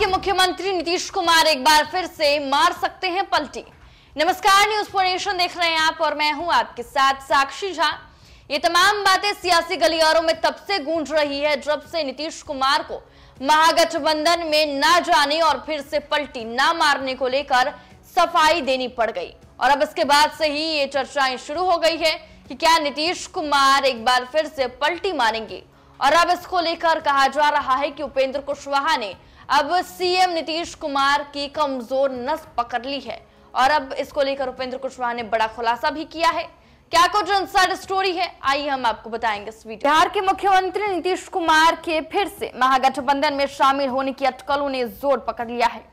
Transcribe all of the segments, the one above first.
के मुख्यमंत्री नीतीश कुमार एक बार फिर से मार सकते हैं पलटी नमस्कार न्यूज फॉर देख रहे हैं आप और मैं हूं आपके साथ साक्षी झा ये तमाम बातें सियासी गलियारों में तब से गूंज रही है जब से नीतीश कुमार को महागठबंधन में ना जाने और फिर से पलटी ना मारने को लेकर सफाई देनी पड़ गई और अब इसके बाद से ही ये चर्चाएं शुरू हो गई है कि क्या नीतीश कुमार एक बार फिर से पलटी मारेंगे और अब इसको लेकर कहा जा रहा है कि उपेंद्र कुशवाहा ने अब सीएम नीतीश कुमार की कमजोर नस पकड़ ली है और अब इसको लेकर उपेंद्र कुशवाहा ने बड़ा खुलासा भी किया है क्या कुछ अनसर्ड स्टोरी है आइए हम आपको बताएंगे बिहार के मुख्यमंत्री नीतीश कुमार के फिर से महागठबंधन में शामिल होने की अटकलों ने जोर पकड़ लिया है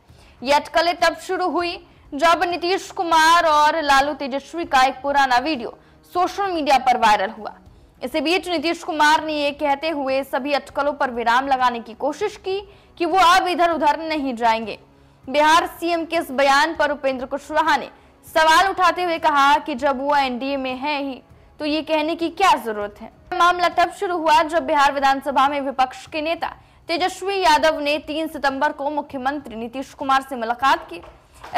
ये अटकलें तब शुरू हुई जब नीतीश कुमार और लालू तेजस्वी का एक पुराना वीडियो सोशल मीडिया पर वायरल हुआ इसी बीच नीतीश कुमार ने ये कहते हुए सभी अटकलों पर विराम लगाने की कोशिश की कि वो अब इधर उधर नहीं जाएंगे बिहार सीएम के इस बयान पर उपेंद्र कुशवाहा ने सवाल उठाते हुए कहा कि जब वो एनडीए में है ही तो ये कहने की क्या जरूरत है मामला तब शुरू हुआ जब बिहार विधानसभा में विपक्ष के नेता तेजस्वी यादव ने 3 सितंबर को मुख्यमंत्री नीतीश कुमार से मुलाकात की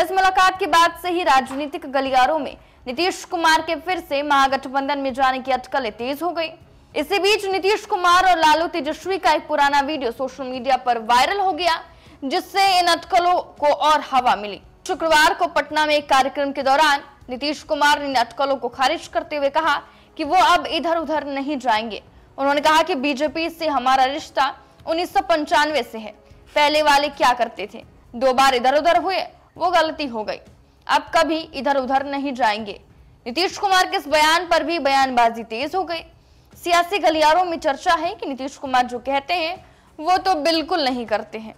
इस मुलाकात के बाद से ही राजनीतिक गलियारों में नीतीश कुमार के फिर से महागठबंधन में जाने की अटकलें तेज हो गई इसी बीच नीतीश कुमार और लालू तेजस्वी का एक पुराना वीडियो सोशल मीडिया पर वायरल हो गया जिससे इन अटकलों को और हवा मिली शुक्रवार को पटना में एक कार्यक्रम के दौरान नीतीश कुमार ने इन अटकलों को खारिज करते हुए कहा कि वो अब इधर उधर नहीं जाएंगे उन्होंने कहा कि बीजेपी से हमारा रिश्ता उन्नीस से है पहले वाले क्या करते थे दो बार इधर उधर हुए वो गलती हो गई अब कभी इधर उधर नहीं जाएंगे नीतीश कुमार के इस बयान पर भी बयानबाजी तेज हो गई सियासी गलियारों में चर्चा है कि नीतीश कुमार जो कहते हैं वो तो बिल्कुल नहीं करते हैं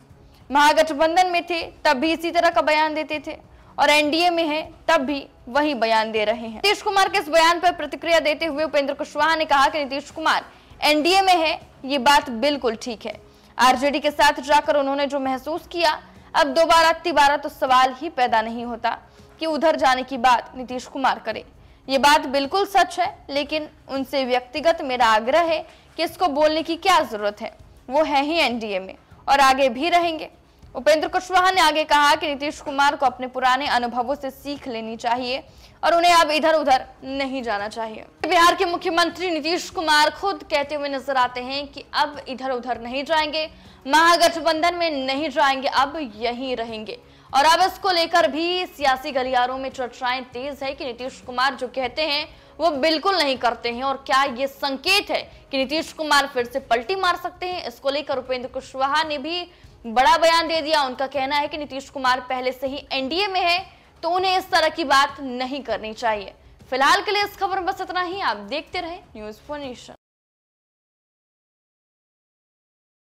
महागठबंधन में थे तब भी इसी तरह का बयान देते थे और एनडीए में है तब भी वही बयान दे रहे हैं नीतीश कुमार के इस बयान पर प्रतिक्रिया देते हुए उपेंद्र कुशवाहा ने कहा कि नीतीश कुमार एनडीए में है ये बात बिल्कुल ठीक है आरजेडी के साथ जाकर उन्होंने जो महसूस किया अब दोबारा तिबारा तो सवाल ही पैदा नहीं होता कि उधर जाने की बात नीतीश कुमार करें ये बात बिल्कुल सच है लेकिन उनसे व्यक्तिगत मेरा आग्रह है कि इसको बोलने की क्या जरूरत है वो है ही एनडीए में और आगे भी रहेंगे उपेंद्र कुशवाहा ने आगे कहा कि नीतीश कुमार को अपने पुराने अनुभवों से सीख लेनी चाहिए और उन्हें अब इधर उधर नहीं जाना चाहिए बिहार के मुख्यमंत्री नीतीश कुमार खुद कहते हुए नजर आते हैं कि अब इधर उधर नहीं जाएंगे महागठबंधन में नहीं जाएंगे अब यहीं रहेंगे और अब इसको लेकर भी सियासी गलियारों में चर्चाएं तेज है कि नीतीश कुमार जो कहते हैं वो बिल्कुल नहीं करते हैं और क्या ये संकेत है कि नीतीश कुमार फिर से पलटी मार सकते हैं इसको लेकर उपेंद्र कुशवाहा ने भी बड़ा बयान दे दिया उनका कहना है कि नीतीश कुमार पहले से ही एनडीए में है तो उन्हें इस तरह की बात नहीं करनी चाहिए फिलहाल के लिए इस खबर में बस इतना ही आप देखते रहे न्यूज फोर नेशन